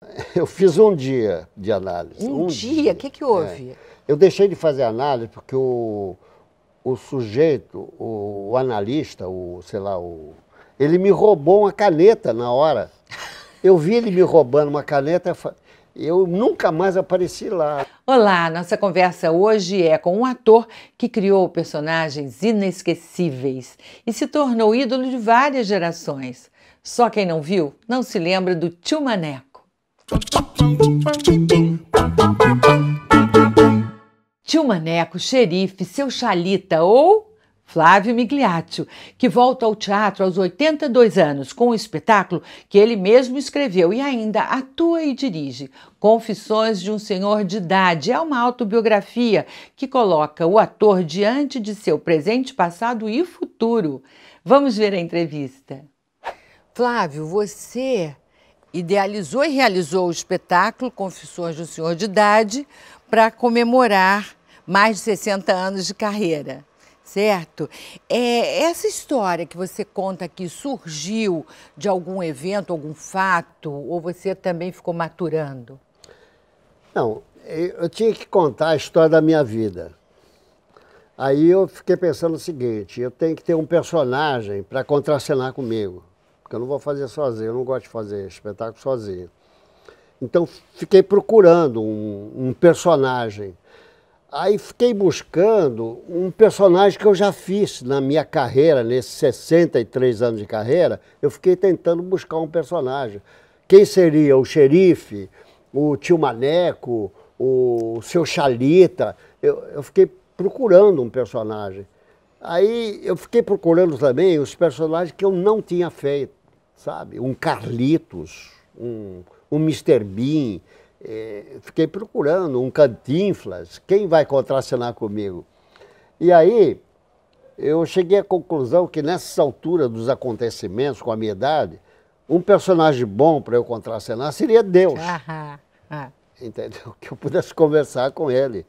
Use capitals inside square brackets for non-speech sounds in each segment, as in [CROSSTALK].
[LAUGHS] Eu fiz um dia de análise. Um, um dia? O que, que houve? É. Eu deixei de fazer análise porque o, o sujeito, o, o, analista, o, sei lá, o, ele me roubou uma caneta na hora. Eu vi ele me roubando uma caneta eu nunca mais apareci lá. Olá, nossa conversa hoje é com um ator que criou personagens inesquecíveis e se tornou ídolo de várias gerações. Só quem não viu não se lembra do Tio Mané. Tio Maneco, xerife, seu Chalita ou Flávio Migliaccio, que volta ao teatro aos 82 anos com um espetáculo que ele mesmo escreveu e ainda atua e dirige. Confissões de um Senhor de Idade é uma autobiografia que coloca o ator diante de seu presente, passado e futuro. Vamos ver a entrevista. Flávio, você idealizou e realizou o espetáculo Confissões do Senhor de Idade para comemorar mais de 60 anos de carreira, certo? É, essa história que você conta que surgiu de algum evento, algum fato, ou você também ficou maturando? Não, eu tinha que contar a história da minha vida. Aí eu fiquei pensando o seguinte: eu tenho que ter um personagem para contracenar comigo porque eu não vou fazer sozinho, eu não gosto de fazer espetáculo sozinho. Então fiquei procurando um, um personagem. Aí fiquei buscando um personagem que eu já fiz na minha carreira, nesses 63 anos de carreira, eu fiquei tentando buscar um personagem. Quem seria? O xerife, o tio Maneco, o seu Chalita. Eu, eu fiquei procurando um personagem. Aí eu fiquei procurando também os personagens que eu não tinha feito sabe? Um Carlitos, um, um Mr. Bean. É, fiquei procurando um Cantinflas, quem vai contracenar comigo? E aí eu cheguei à conclusão que nessa altura dos acontecimentos, com a minha idade, um personagem bom para eu contracenar seria Deus. Ah, ah, ah. Entendeu? [LAUGHS] Que eu pudesse conversar com ele.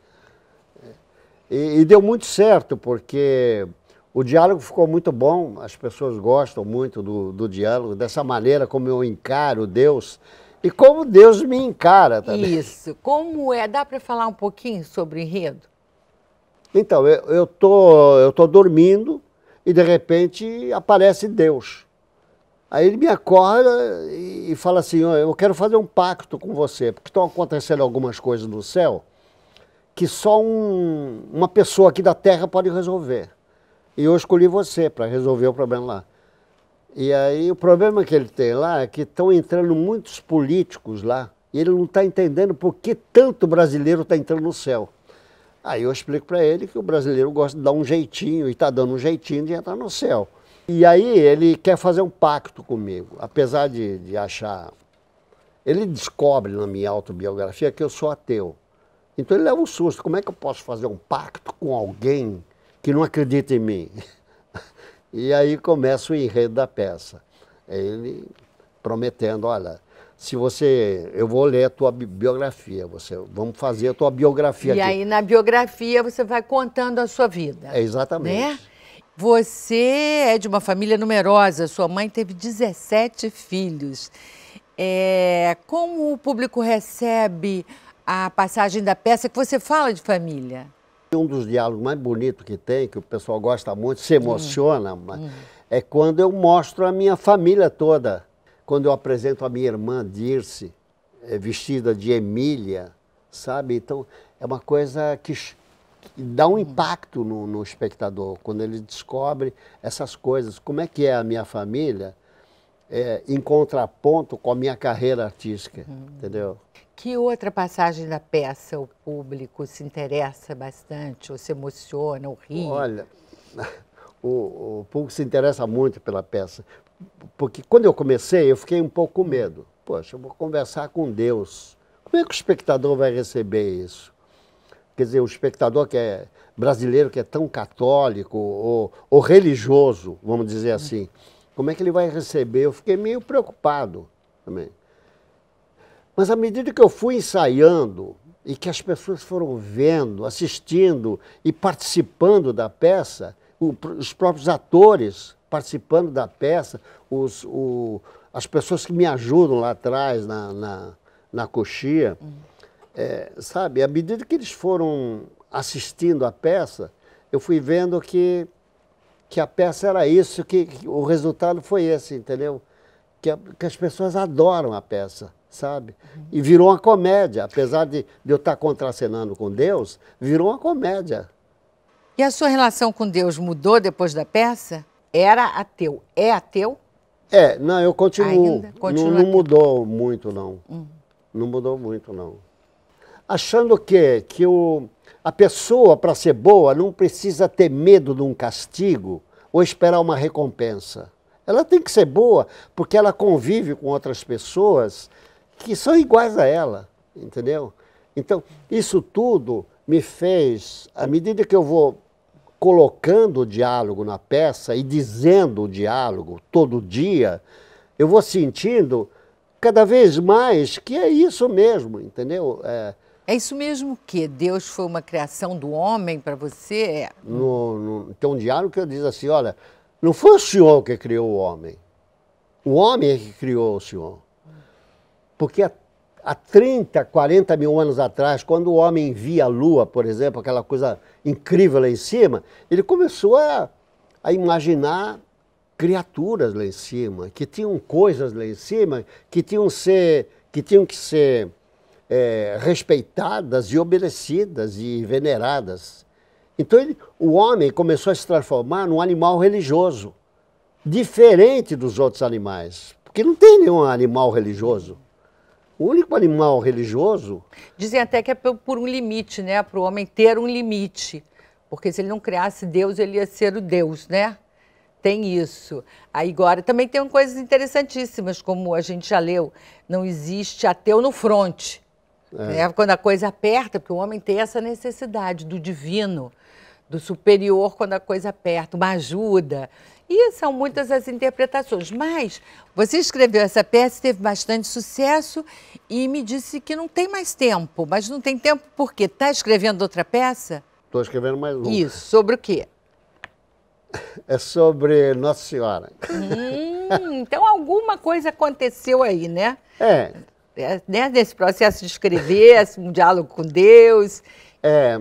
E, e deu muito certo, porque o diálogo ficou muito bom, as pessoas gostam muito do, do diálogo, dessa maneira como eu encaro Deus e como Deus me encara também. Isso. Como é? Dá para falar um pouquinho sobre o enredo? Então, eu, estou tô, eu tô dormindo e de repente aparece Deus. Aí ele me acorda e fala assim: oh, Eu quero fazer um pacto com você, porque estão acontecendo algumas coisas no céu que só um, uma pessoa aqui da terra pode resolver. E eu escolhi você para resolver o problema lá. E aí o problema que ele tem lá é que estão entrando muitos políticos lá e ele não está entendendo por que tanto brasileiro está entrando no céu. Aí eu explico para ele que o brasileiro gosta de dar um jeitinho e está dando um jeitinho de entrar no céu. E aí ele quer fazer um pacto comigo, apesar de, de achar. Ele descobre na minha autobiografia que eu sou ateu. Então ele leva um susto. Como é que eu posso fazer um pacto com alguém que não acredita em mim. E aí começa o enredo da peça. É ele prometendo, olha, se você, eu vou ler a tua biografia, você, vamos fazer a tua biografia. E aqui. aí na biografia você vai contando a sua vida. É exatamente. Né? Você é de uma família numerosa, sua mãe teve 17 filhos. É, como o público recebe a passagem da peça que você fala de família? Um dos diálogos mais bonitos que tem, que o pessoal gosta muito, se emociona, Mas, é quando eu mostro a minha família toda. Quando eu apresento a minha irmã Dirce, eh, vestida de Emília, sabe? Então, é uma coisa que, que dá um impacto no, no espectador, quando ele descobre essas coisas. Como é que é a minha família? é, em contraponto com a minha carreira artística, hum. entendeu? Que outra passagem da peça o público se interessa bastante, ou se emociona, ou ri? Olha, [LAUGHS] o, o público se interessa muito pela peça, porque quando eu comecei eu fiquei um pouco com hum. medo. Poxa, eu vou conversar com Deus. Como é que o espectador vai receber isso? Quer dizer, o espectador que é brasileiro, que é tão católico ou, ou religioso, vamos dizer uhum. assim. Hum como é que ele vai receber? Eu fiquei meio preocupado também. Mas à medida que eu fui ensaiando e que as pessoas foram vendo, assistindo e participando da peça, os próprios atores participando da peça, os, o, as pessoas que me ajudam lá atrás na, na, na coxia, uhum. é, sabe, à medida que eles foram assistindo a peça, eu fui vendo que que a peça era isso, que, que o resultado foi esse, entendeu? Que, a, que, as pessoas adoram a peça, sabe? Uhum. E virou uma comédia, apesar de, de eu estar contracenando com Deus, virou uma comédia. E a sua relação com Deus mudou depois da peça? Era ateu, é ateu? É, não, eu continuo. Ainda? Continua não, não mudou muito, não. Uhum. Não mudou muito, não achando que, que o, a pessoa, para ser boa, não precisa ter medo de um castigo ou esperar uma recompensa. Ela tem que ser boa porque ela convive com outras pessoas que são iguais a ela, entendeu? Então, isso tudo me fez, à medida que eu vou colocando o diálogo na peça e dizendo o diálogo todo dia, eu vou sentindo cada vez mais que é isso mesmo, entendeu? É, é isso mesmo que Deus foi uma criação do homem para você? É. No, no, tem um diário que diz assim, olha, não foi o Senhor que criou o homem. O homem é que criou o Senhor. Porque há 30, 40 mil anos atrás, quando o homem via a Lua, por exemplo, aquela coisa incrível lá em cima, ele começou a, a imaginar criaturas lá em cima, que tinham coisas lá em cima, que tinham, ser, que, tinham que ser é, respeitadas e obedecidas e veneradas. Então ele, o homem começou a se transformar num animal religioso, diferente dos outros animais, porque não tem nenhum animal religioso. O único animal religioso. Dizem até que é por um limite, né? Para o homem ter um limite. Porque se ele não criasse Deus, ele ia ser o Deus, né? Tem isso. Aí agora também tem coisas interessantíssimas, como a gente já leu: não existe ateu no fronte. É. Né? quando a coisa aperta, porque o homem tem essa necessidade do divino, do superior quando a coisa aperta, uma ajuda. E são muitas as interpretações. Mas você escreveu essa peça, teve bastante sucesso e me disse que não tem mais tempo. Mas não tem tempo porque está escrevendo outra peça? Estou escrevendo mais uma. Isso, sobre o quê? [LAUGHS] É sobre Nossa Senhora. Hum, então alguma coisa aconteceu aí, né? É, é, né, nesse processo de escrever, [LAUGHS] um diálogo com Deus. É,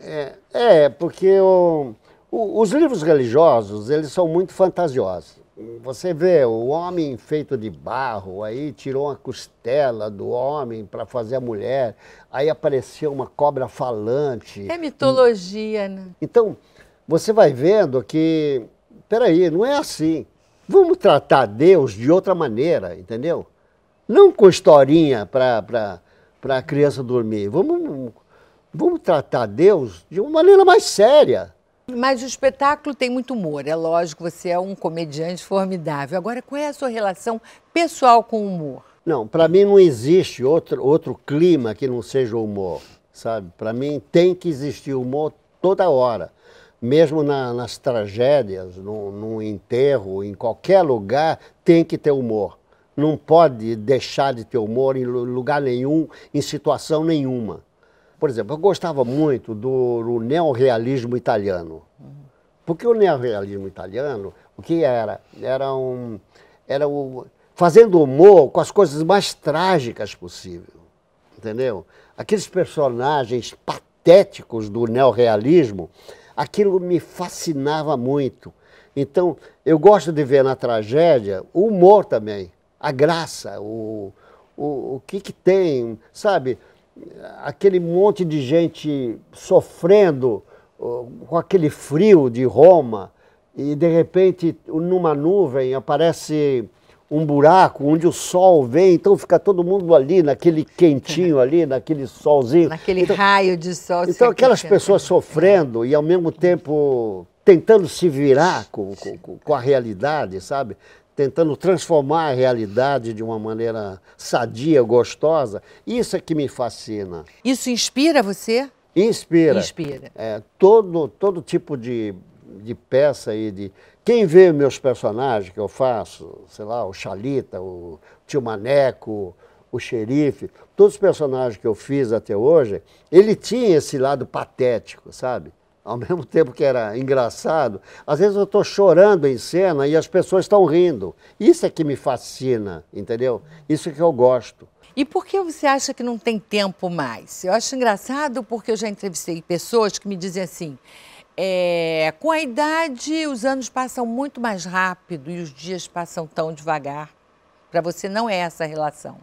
é, é porque o, o, os livros religiosos, eles são muito fantasiosos. Você vê o homem feito de barro, aí tirou uma costela do homem para fazer a mulher, aí apareceu uma cobra falante. É mitologia, né? Então, você vai vendo que, peraí, não é assim. Vamos tratar Deus de outra maneira, entendeu? Não com historinha para a criança dormir. Vamos, vamos tratar Deus de uma maneira mais séria. Mas o espetáculo tem muito humor, é lógico, você é um comediante formidável. Agora, qual é a sua relação pessoal com o humor? Não, para mim não existe outro, outro clima que não seja o humor, sabe? Para mim tem que existir humor toda hora. Mesmo na, nas tragédias, no num enterro, em qualquer lugar, tem que ter humor não pode deixar de ter humor em lugar nenhum, em situação nenhuma. Por exemplo, eu gostava muito do, do neorrealismo italiano. Porque o neorrealismo italiano, o que era? Era um. Era o, fazendo humor com as coisas mais trágicas possível. Entendeu? Aqueles personagens patéticos do neorrealismo, aquilo me fascinava muito. Então, eu gosto de ver na tragédia o humor também a graça, o, o, o que, que tem, sabe? Aquele monte de gente sofrendo com aquele frio de Roma e de repente numa nuvem aparece um buraco onde o sol vem, então fica todo mundo ali naquele quentinho ali, naquele solzinho. Naquele então, raio de sol. Então aquelas pessoas é. sofrendo e ao mesmo tempo tentando se virar com, com, com a realidade, sabe? tentando transformar a realidade de uma maneira sadia, gostosa. Isso é que me fascina. Isso inspira você? Inspira. Inspira. É, todo, todo tipo de, de peça aí de. Quem vê meus personagens que eu faço, sei lá, o Chalita, o Tio Maneco, o xerife, todos os personagens que eu fiz até hoje, ele tinha esse lado patético, sabe? ao [LAUGHS] mesmo tempo que era engraçado, às vezes eu estou chorando em cena e as pessoas estão rindo. Isso é que me fascina, entendeu? Isso é que eu gosto. E por que você acha que não tem tempo mais? Eu acho engraçado porque eu já entrevistei pessoas que me dizem assim: é, com a idade, os anos passam muito mais rápido e os dias passam tão devagar. Para você não é essa a relação.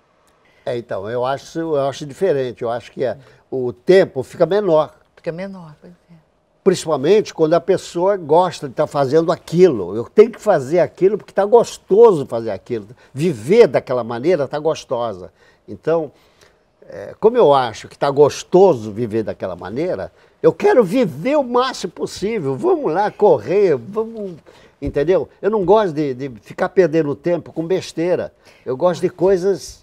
É, então, eu acho, eu acho diferente. Eu acho que é, o tempo fica menor. Fica menor, pois é principalmente quando a pessoa gosta de estar tá fazendo aquilo. Eu tenho que fazer aquilo porque está gostoso fazer aquilo. Viver daquela maneira está gostosa. Então, é, como eu acho que está gostoso viver daquela maneira, eu quero viver o máximo possível. Vamos lá correr, vamos. Entendeu? Eu não gosto de, de ficar perdendo tempo com besteira. Eu gosto de coisas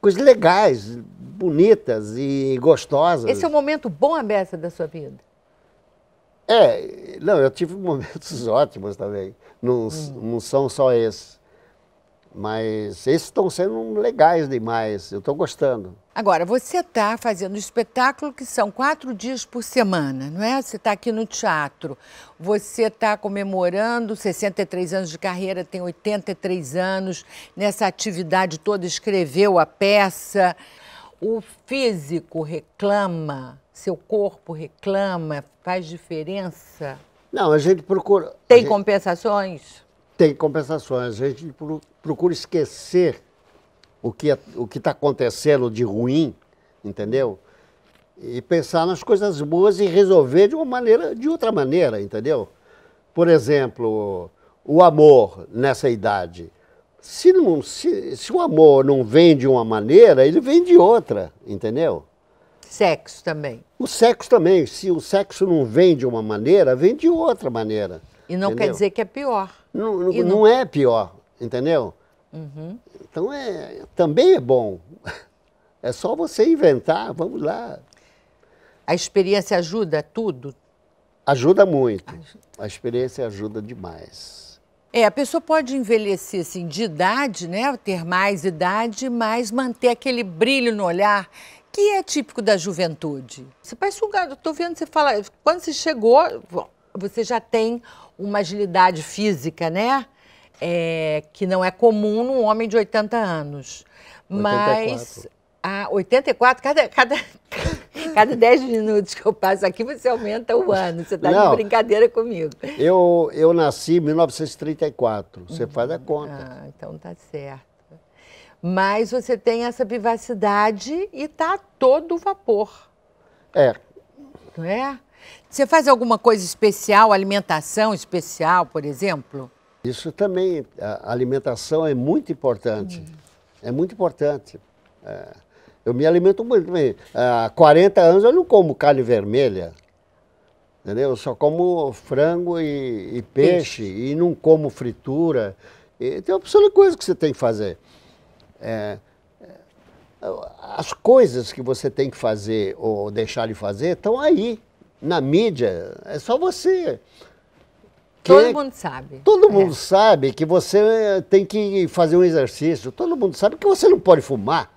coisas legais, bonitas e gostosas. Esse é um momento bom, aberto da sua vida? É, não, eu tive [LAUGHS] momentos ótimos também. Não, hum. não são só esses. Mas esses estão sendo legais demais, eu estou gostando. Agora, você está fazendo espetáculo que são quatro dias por semana, não é? Você está aqui no teatro, você está comemorando 63 anos de carreira, tem 83 anos, nessa atividade toda, escreveu a peça o físico reclama, seu corpo reclama, faz diferença? Não, a gente procura. Tem gente, compensações? Tem compensações. A gente procura esquecer o que é, o está acontecendo de ruim, entendeu? E pensar nas coisas boas e resolver de uma maneira, de outra maneira, entendeu? Por exemplo, o amor nessa idade. Se, não, se, se o amor não vem de uma maneira, ele vem de outra, entendeu? Sexo também. O sexo também. Se o sexo não vem de uma maneira, vem de outra maneira. E não entendeu? quer dizer que é pior. Não, não, não... é pior, entendeu? Uhum. Então é, também é bom. [LAUGHS] É só você inventar, vamos lá. A experiência ajuda tudo? Ajuda muito. A experiência ajuda demais. É, a pessoa pode envelhecer assim de idade, né? Ter mais idade, mas manter aquele brilho no olhar que é típico da juventude. Você parece um garoto, tô vendo você falar, quando você chegou, você já tem uma agilidade física, né? É, que não é comum num homem de 80 anos. 84. Mas a 84, cada, cada, [LAUGHS] cada 10 minutos que eu passo aqui, você aumenta o ano. Você está de brincadeira comigo. Eu, eu nasci em 1934, você uhum. faz a conta. Ah, então tá certo. Mas você tem essa vivacidade e tá todo vapor. É. Não é? Você faz alguma coisa especial, alimentação especial, por exemplo? Isso também, a alimentação é muito importante. Uhum. É muito importante. É. Eu me alimento muito bem. Há 40 anos eu não como carne vermelha. Entendeu? Eu só como frango e, e peixe, peixe, e não como fritura. E tem uma opção de coisa que você tem que fazer. É, é, as coisas que você tem que fazer ou deixar de fazer estão aí, na mídia. É só você. Todo mundo sabe. Todo é. mundo sabe que você tem que fazer um exercício. Todo mundo sabe que você não pode fumar.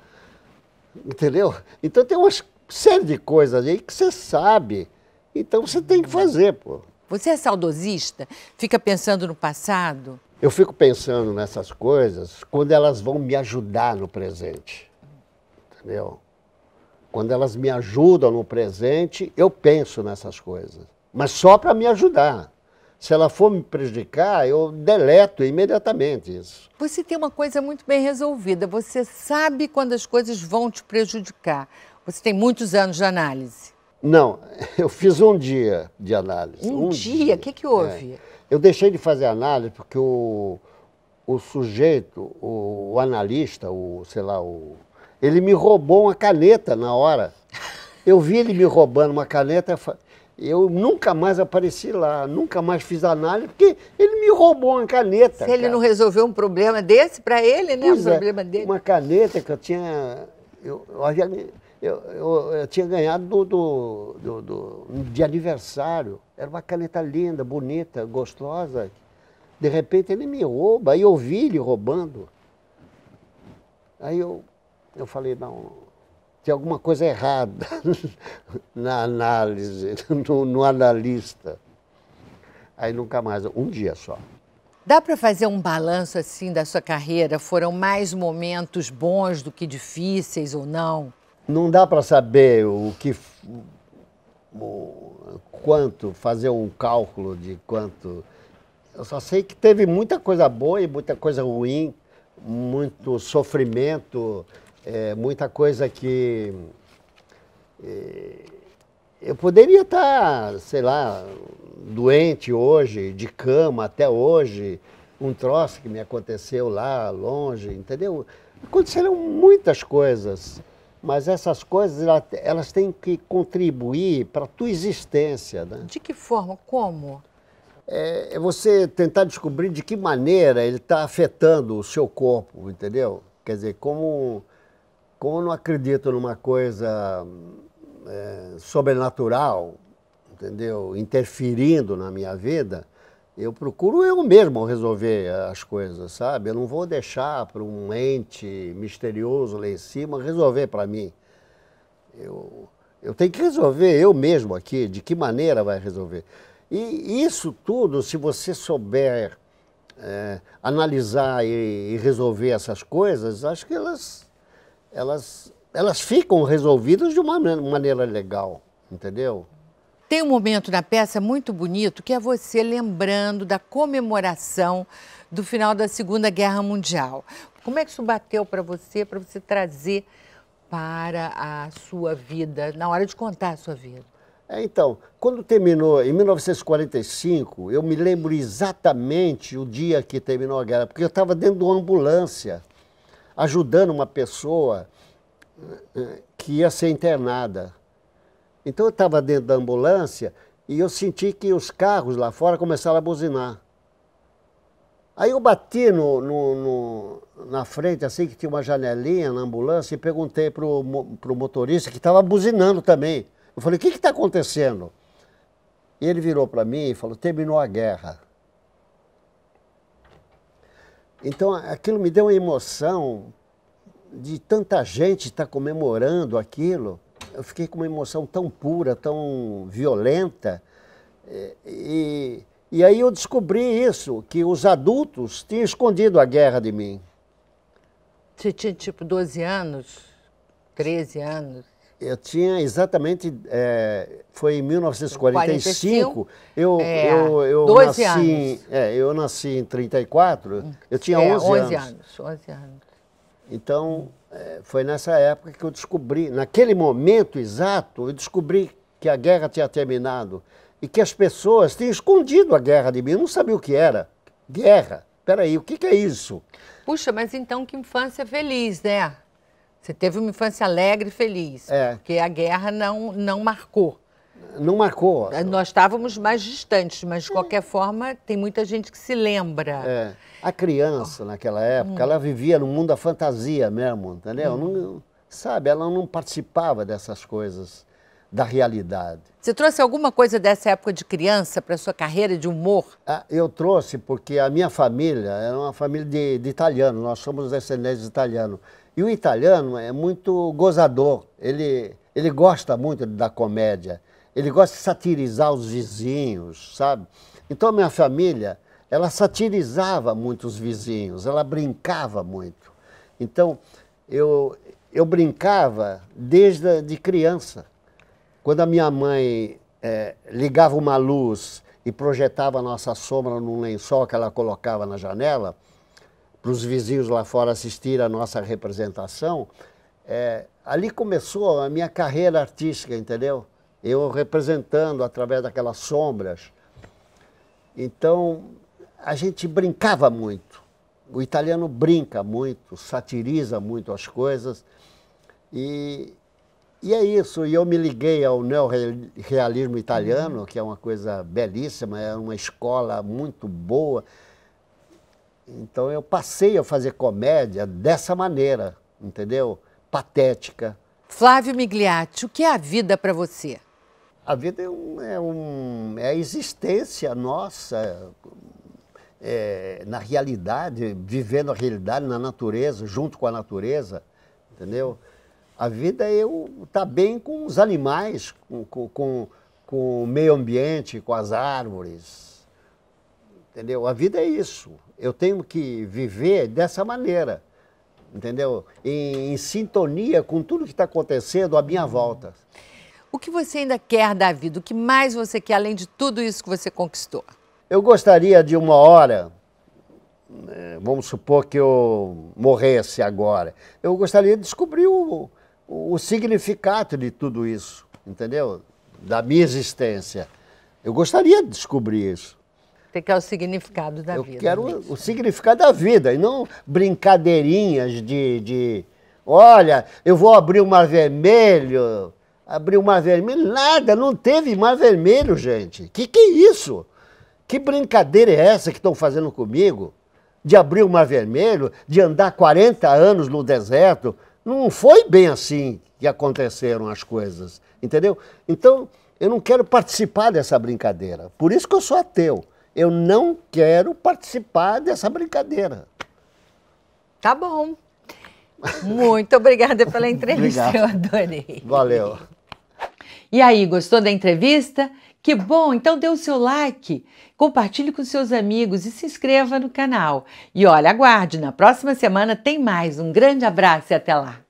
Entendeu? Então tem uma série de coisas aí que você sabe. Então você tem que fazer, pô. Você é saudosista? Fica pensando no passado? Eu fico pensando nessas coisas quando elas vão me ajudar no presente. Entendeu? Quando elas me ajudam no presente, eu penso nessas coisas. Mas só para me ajudar se ela for me prejudicar, eu deleto imediatamente isso. Você tem uma coisa muito bem resolvida. Você sabe quando as coisas vão te prejudicar. Você tem muitos anos de análise. Não, [LAUGHS] eu fiz um dia de análise. Um, um dia? O que, que houve? É. Eu deixei de fazer análise porque o, o sujeito, o, o analista, o sei lá, o, ele me roubou uma caneta na hora. [LAUGHS] Eu vi ele me roubando uma caneta. Eu falei, eu nunca mais apareci lá, nunca mais fiz análise, porque ele me roubou uma caneta. Se cara. ele não resolveu um problema desse para ele, né? Pois um é, problema dele. Uma caneta que eu tinha. Eu, eu, eu, eu, eu tinha ganhado do, do, do, do, de aniversário. Era uma caneta linda, bonita, gostosa. De repente ele me rouba, aí eu vi ele roubando. Aí eu, eu falei, não, tem alguma coisa errada [LAUGHS] na análise, [LAUGHS] no, no analista. Aí nunca mais, um dia só. Dá para fazer um balanço assim da sua carreira? Foram mais momentos bons do que difíceis ou não? Não dá para saber o que o, quanto fazer um cálculo de quanto. Eu só sei que teve muita coisa boa e muita coisa ruim, muito sofrimento, é, muita coisa que é, eu poderia estar, tá, sei lá, doente hoje, de cama até hoje, um troço que me aconteceu lá longe, entendeu? Aconteceram muitas coisas, mas essas coisas elas têm que contribuir para a tua existência. Né? De que forma? Como? É, é você tentar descobrir de que maneira ele está afetando o seu corpo, entendeu? Quer dizer, como como eu não acredito numa coisa é, sobrenatural, entendeu? Interferindo na minha vida, eu procuro eu mesmo resolver as coisas, sabe? Eu não vou deixar para um ente misterioso lá em cima resolver para mim. Eu, eu tenho que resolver eu mesmo aqui, de que maneira vai resolver. E isso tudo, se você souber é, analisar e, e resolver essas coisas, acho que elas elas, elas ficam resolvidas de uma maneira legal, entendeu? Tem um momento na peça muito bonito que é você lembrando da comemoração do final da Segunda Guerra Mundial. Como é que isso bateu para você, para você trazer para a sua vida, na hora de contar a sua vida? É, então, quando terminou, em 1945, eu me lembro exatamente o dia que terminou a guerra, porque eu estava dentro de uma ambulância ajudando uma pessoa eh, eh, que ia ser internada. Então eu estava dentro da ambulância e eu senti que os carros lá fora começaram a buzinar. Aí eu bati no, no, no na frente, assim, que tinha uma janelinha na ambulância, e perguntei para o motorista, que estava buzinando também. Eu falei, o que está acontecendo? E ele virou para mim e falou, terminou a guerra. Então aquilo me deu uma emoção de tanta gente estar tá comemorando aquilo. Eu fiquei com uma emoção tão pura, tão violenta. Eh, e, e aí eu descobri isso, que os adultos tinham escondido a guerra de mim. Você tinha tipo 12 anos? 13 anos? Eu tinha exatamente, é, foi em 1945, 45, eu, é, eu, eu, 12 nasci, anos. É, eu nasci em 34, eu tinha é, 11, 11 anos. 11 anos. Então, é, foi nessa época que eu descobri, naquele momento exato, eu descobri que a guerra tinha terminado e que as pessoas tinham escondido a guerra de mim, eu não sabia o que era. Guerra, peraí, o que, que é isso? Puxa, mas então que infância feliz, né? Você teve uma infância alegre e feliz, é. porque a guerra não, não marcou. Não marcou. Nós estávamos mais distantes, mas de qualquer forma tem muita gente que se lembra. É. A criança naquela época, hum. ela vivia no mundo da fantasia mesmo, entendeu? Hum. Não, uhum. sabe, ela não participava dessas coisas da realidade. Você trouxe alguma coisa dessa época de criança para sua carreira de humor? Ah, eu trouxe porque a minha família era uma família de, de italiano, nós somos descendentes de italiano. E o italiano é muito gozador, ele, ele gosta muito da comédia, ele gosta de satirizar os vizinhos, sabe? Então, a minha família, ela satirizava muito os vizinhos, ela brincava muito. Então, eu, eu brincava desde de criança. Quando a minha mãe é, ligava uma luz e projetava a nossa sombra num lençol que ela colocava na janela, para os vizinhos lá fora assistir a nossa representação, é, ali começou a minha carreira artística, entendeu? Eu representando através daquelas sombras. Então, a gente brincava muito. O italiano brinca muito, satiriza muito as coisas. E, e é isso. E eu me liguei ao neorrealismo italiano, que é uma coisa belíssima, é uma escola muito boa. Então eu passei a fazer comédia dessa maneira, entendeu? Patética. Flávio Migliatti, o que é a vida para você? A vida é, um, é, um, é a existência nossa é, na realidade, vivendo a realidade, na natureza, junto com a natureza, entendeu? A vida é estar tá bem com os animais, com, com, com o meio ambiente, com as árvores, entendeu? A vida é isso. Eu tenho que viver dessa maneira, entendeu? Em, em sintonia com tudo que está acontecendo à minha volta. O que você ainda quer da vida? O que mais você quer além de tudo isso que você conquistou? Eu gostaria de uma hora, né, vamos supor que eu morresse agora, eu gostaria de descobrir o, o, o significado de tudo isso, entendeu? Da minha existência. Eu gostaria de descobrir isso. Tem que é o significado da eu vida. Eu quero né? o significado da vida e não brincadeirinhas de, de. Olha, eu vou abrir o mar vermelho. Abrir o mar vermelho, nada, não teve mar vermelho, gente. Que que é isso? Que brincadeira é essa que estão fazendo comigo? De abrir o mar vermelho, de andar 40 anos no deserto. Não foi bem assim que aconteceram as coisas, entendeu? Então, eu não quero participar dessa brincadeira. Por isso que eu sou ateu. Eu não quero participar dessa brincadeira. Tá bom. Muito obrigada pela entrevista, eu adorei. Valeu. E aí, gostou da entrevista? Que bom! Então dê o seu like, compartilhe com seus amigos e se inscreva no canal. E olha, aguarde, na próxima semana tem mais. Um grande abraço e até lá!